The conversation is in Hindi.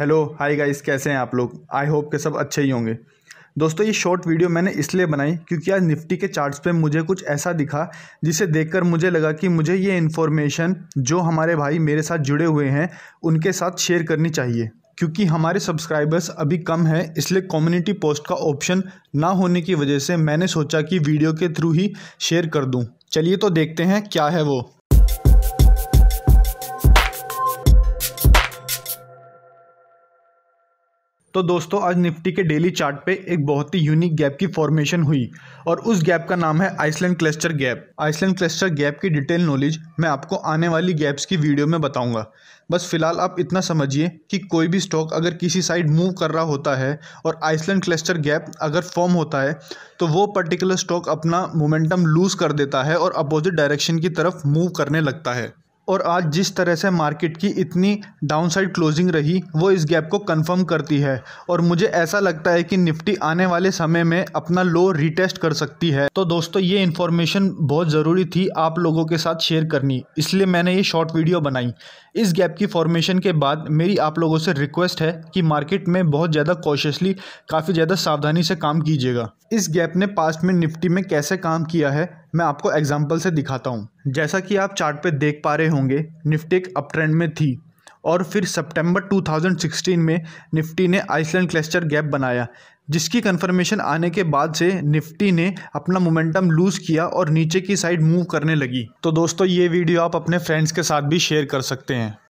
हेलो हाय गाइस कैसे हैं आप लोग आई होप के सब अच्छे ही होंगे दोस्तों ये शॉर्ट वीडियो मैंने इसलिए बनाई क्योंकि आज निफ्टी के चार्ट्स पे मुझे कुछ ऐसा दिखा जिसे देखकर मुझे लगा कि मुझे ये इन्फॉर्मेशन जो हमारे भाई मेरे साथ जुड़े हुए हैं उनके साथ शेयर करनी चाहिए क्योंकि हमारे सब्सक्राइबर्स अभी कम हैं इसलिए कम्युनिटी पोस्ट का ऑप्शन ना होने की वजह से मैंने सोचा कि वीडियो के थ्रू ही शेयर कर दूँ चलिए तो देखते हैं क्या है वो तो दोस्तों आज निफ्टी के डेली चार्ट पे एक बहुत ही यूनिक गैप की फॉर्मेशन हुई और उस गैप का नाम है island cluster gap island cluster gap की डिटेल नॉलेज मैं आपको आने वाली गैप्स की वीडियो में बताऊंगा बस फिलहाल आप इतना समझिए कि कोई भी स्टॉक अगर किसी साइड मूव कर रहा होता है और आइसलैंड क्लस्टर गैप अगर फॉर्म होता है तो वो पर्टिकुलर स्टॉक अपना मोमेंटम लूज़ कर देता है और अपोजिट डायरेक्शन की तरफ मूव करने लगता है और आज जिस तरह से मार्केट की इतनी डाउनसाइड क्लोजिंग रही वो इस गैप को कंफर्म करती है और मुझे ऐसा लगता है कि निफ्टी आने वाले समय में अपना लो रिटेस्ट कर सकती है तो दोस्तों ये इन्फॉर्मेशन बहुत ज़रूरी थी आप लोगों के साथ शेयर करनी इसलिए मैंने ये शॉर्ट वीडियो बनाई इस गैप की फॉर्मेशन के बाद मेरी आप लोगों से रिक्वेस्ट है कि मार्केट में बहुत ज़्यादा कॉशियसली काफ़ी ज़्यादा सावधानी से काम कीजिएगा इस गैप ने पास्ट में निफ्टी में कैसे काम किया है मैं आपको एग्जांपल से दिखाता हूँ जैसा कि आप चार्ट पे देख पा रहे होंगे निफ्टी एक अप ट्रेंड में थी और फिर सितंबर 2016 में निफ्टी ने आइसलैंड क्लस्टर गैप बनाया जिसकी कन्फर्मेशन आने के बाद से निफ्टी ने अपना मोमेंटम लूज़ किया और नीचे की साइड मूव करने लगी तो दोस्तों ये वीडियो आप अपने फ्रेंड्स के साथ भी शेयर कर सकते हैं